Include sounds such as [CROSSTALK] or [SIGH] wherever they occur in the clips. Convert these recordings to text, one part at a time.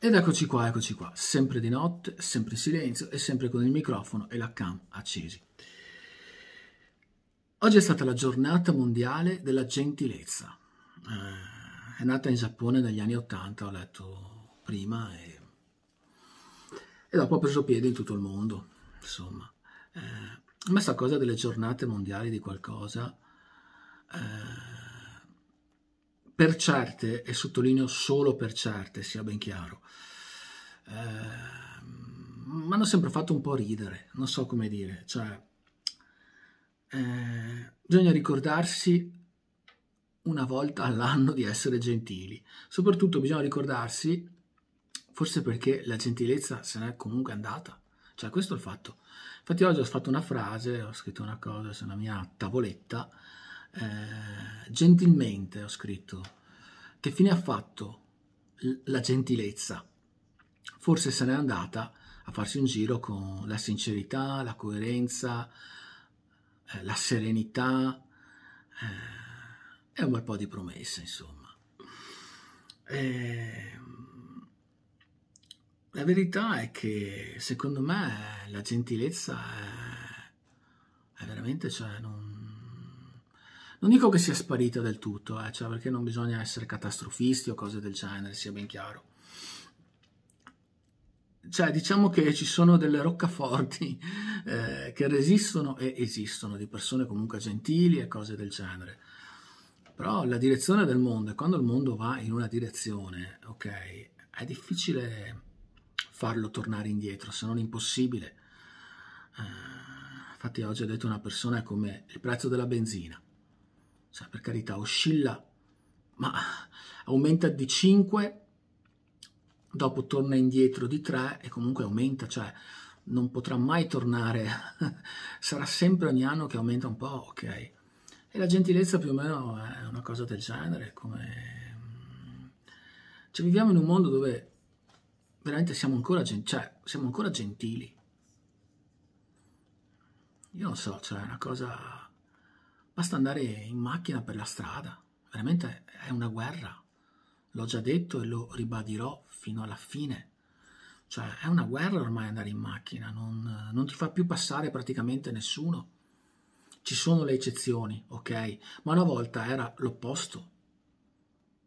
Ed eccoci qua, eccoci qua, sempre di notte, sempre in silenzio e sempre con il microfono e la cam accesi. Oggi è stata la giornata mondiale della gentilezza. Eh, è nata in Giappone negli anni Ottanta, ho letto prima, e, e, dopo ha preso piede in tutto il mondo, insomma. Eh, ma sta cosa delle giornate mondiali di qualcosa... Eh, per certe, e sottolineo solo per certe, sia ben chiaro, eh, mi hanno sempre fatto un po' ridere, non so come dire, cioè eh, bisogna ricordarsi una volta all'anno di essere gentili, soprattutto bisogna ricordarsi, forse perché la gentilezza se n'è comunque andata, cioè questo è il fatto. Infatti oggi ho fatto una frase, ho scritto una cosa sulla mia tavoletta, eh, gentilmente ho scritto, che fine ha fatto la gentilezza? Forse se n'è andata a farsi un giro con la sincerità, la coerenza, eh, la serenità eh, e un bel po' di promesse, insomma. Eh, la verità è che secondo me la gentilezza è, è veramente, cioè, non, non dico che sia sparita del tutto, eh, cioè perché non bisogna essere catastrofisti o cose del genere, sia ben chiaro. Cioè, diciamo che ci sono delle roccaforti [LAUGHS] eh, che resistono e esistono, di persone comunque gentili e cose del genere. Però la direzione del mondo, e quando il mondo va in una direzione, ok, è difficile farlo tornare indietro, se non impossibile. Eh, infatti oggi ho detto una persona è come il prezzo della benzina cioè per carità, oscilla, ma aumenta di 5, dopo torna indietro di 3 e comunque aumenta, cioè non potrà mai tornare, [LAUGHS] sarà sempre ogni anno che aumenta un po', ok? E la gentilezza più o meno è una cosa del genere, come... Cioè viviamo in un mondo dove veramente siamo ancora, gen... cioè, siamo ancora gentili. Io non so, cioè è una cosa Basta andare in macchina per la strada, veramente è una guerra. L'ho già detto e lo ribadirò fino alla fine. Cioè, è una guerra ormai andare in macchina, non, non ti fa più passare praticamente nessuno. Ci sono le eccezioni, ok? Ma una volta era l'opposto.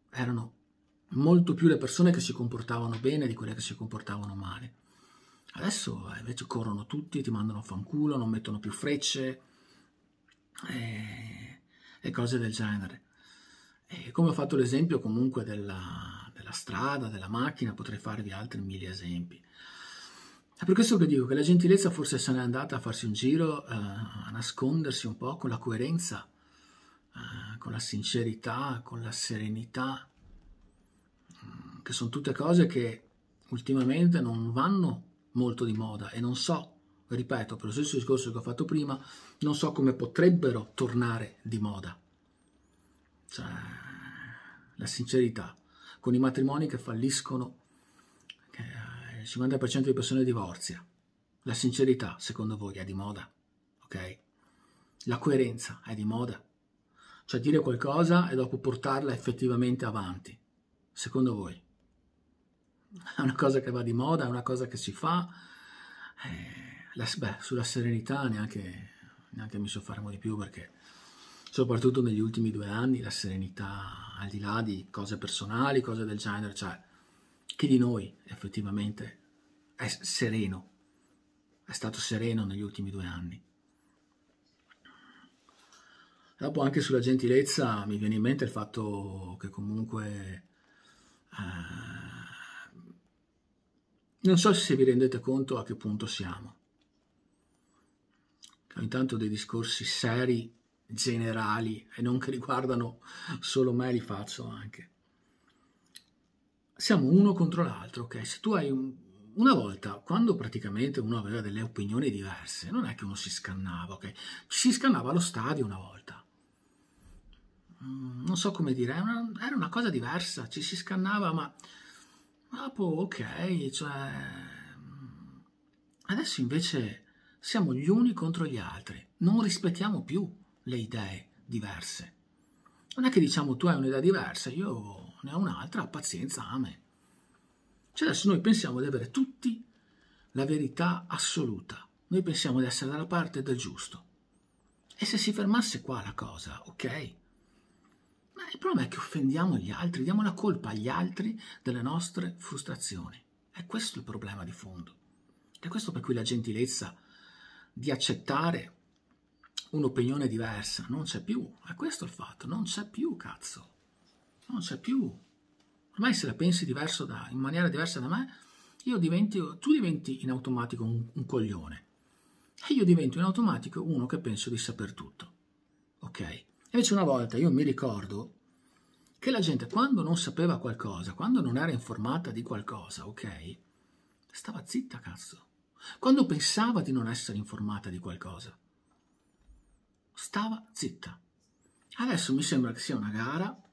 Erano molto più le persone che si comportavano bene di quelle che si comportavano male. Adesso eh, invece corrono tutti, ti mandano a fanculo, non mettono più frecce, e, eh, e cose del genere. E come ho fatto l'esempio comunque della, della strada, della macchina, potrei farvi altri mille esempi. È per questo che dico che la gentilezza forse se n'è andata a farsi un giro, eh, a nascondersi un po' con la coerenza, eh, con la sincerità, con la serenità, mm, che sono tutte cose che ultimamente non vanno molto di moda e non so ripeto, per lo stesso discorso che ho fatto prima, non so come potrebbero tornare di moda. Cioè, la sincerità, con i matrimoni che falliscono, eh, il 50% di persone divorzia. La sincerità, secondo voi, è di moda, ok? La coerenza è di moda. Cioè dire qualcosa e dopo portarla effettivamente avanti, secondo voi. È una cosa che va di moda, è una cosa che si fa. Eh la, beh, sulla serenità neanche, neanche mi soffermo di più perché soprattutto negli ultimi due anni la serenità al di là di cose personali, cose del genere, cioè chi di noi effettivamente è sereno, è stato sereno negli ultimi due anni. Dopo anche sulla gentilezza mi viene in mente il fatto che comunque eh, non so se vi rendete conto a che punto siamo ogni tanto dei discorsi seri, generali e non che riguardano solo me, li faccio anche. Siamo uno contro l'altro, ok? Se tu hai un, una volta, quando praticamente uno aveva delle opinioni diverse, non è che uno si scannava, ok? Ci Si scannava allo stadio una volta. Mm, non so come dire, era una, era una cosa diversa, ci si scannava, ma dopo, ok, cioè... Mm, adesso invece siamo gli uni contro gli altri, non rispettiamo più le idee diverse. Non è che diciamo tu hai un'idea diversa, io ne ho un'altra, pazienza, amen. Cioè adesso noi pensiamo di avere tutti la verità assoluta, noi pensiamo di essere dalla parte del giusto. E se si fermasse qua la cosa, ok? Ma il problema è che offendiamo gli altri, diamo la colpa agli altri delle nostre frustrazioni. È questo il problema di fondo. è questo per cui la gentilezza di accettare un'opinione diversa, non c'è più, è questo il fatto, non c'è più, cazzo, non c'è più. Ormai se la pensi da, in maniera diversa da me, diventi, tu diventi in automatico un, un coglione e io divento in automatico uno che penso di saper tutto, ok? Invece una volta io mi ricordo che la gente quando non sapeva qualcosa, quando non era informata di qualcosa, ok? Stava zitta, cazzo quando pensava di non essere informata di qualcosa. Stava zitta. Adesso mi sembra che sia una gara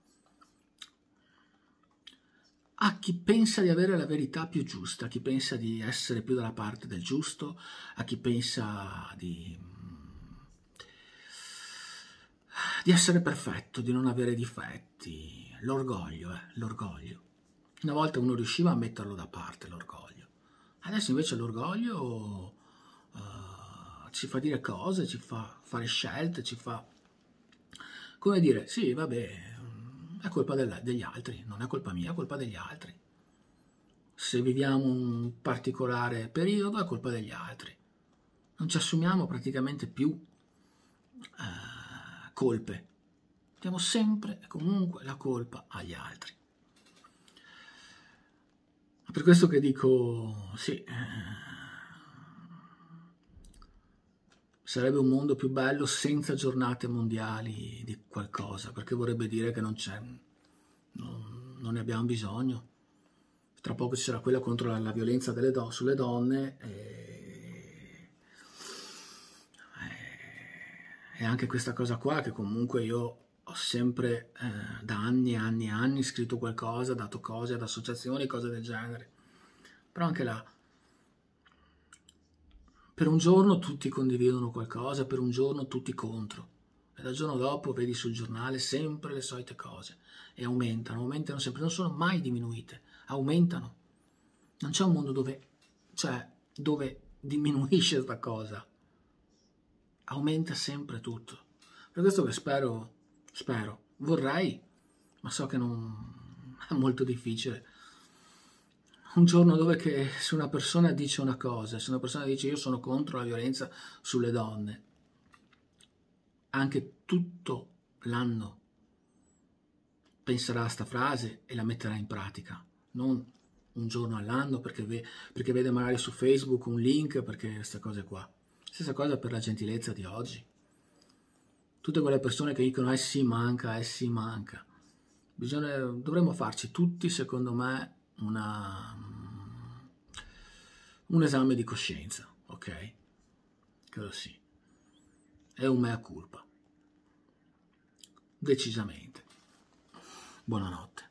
a chi pensa di avere la verità più giusta, a chi pensa di essere più dalla parte del giusto, a chi pensa di, mm, di essere perfetto, di non avere difetti. L'orgoglio, eh, l'orgoglio. Una volta uno riusciva a metterlo da parte, l'orgoglio. Adesso invece l'orgoglio uh, ci fa dire cose, ci fa fare scelte, ci fa... Come dire, sì, vabbè, mm, è colpa del, degli altri, non è colpa mia, è colpa degli altri. Se viviamo un particolare periodo è colpa degli altri. Non ci assumiamo praticamente più uh, colpe. Diamo sempre e comunque la colpa agli altri. Per questo che dico, sì, eh, sarebbe un mondo più bello senza giornate mondiali di qualcosa, perché vorrebbe dire che non c'è, non, non, ne abbiamo bisogno. Tra poco ci sarà quella contro la, la violenza do, sulle donne e, eh, e anche questa cosa qua che comunque io ho sempre eh, da anni e anni e anni scritto qualcosa, dato cose ad associazioni, cose del genere. Però anche là, per un giorno tutti condividono qualcosa, per un giorno tutti contro. E dal giorno dopo vedi sul giornale sempre le solite cose. E aumentano, aumentano sempre, non sono mai diminuite, aumentano. Non c'è un mondo dove, cioè, dove diminuisce questa cosa. Aumenta sempre tutto. Per questo che spero Spero. Vorrei, ma so che non è molto difficile. Un giorno dove che se una persona dice una cosa, se una persona dice io sono contro la violenza sulle donne, anche tutto l'anno penserà a sta frase e la metterà in pratica, non un giorno all'anno perché, ve perché vede magari su Facebook un link perché questa cosa è qua. Stessa cosa per la gentilezza di oggi tutte quelle persone che dicono eh sì manca, eh sì manca. Bisogna, dovremmo farci tutti, secondo me, una, un esame di coscienza, ok? Credo sì. È un mea culpa. Decisamente. Buonanotte.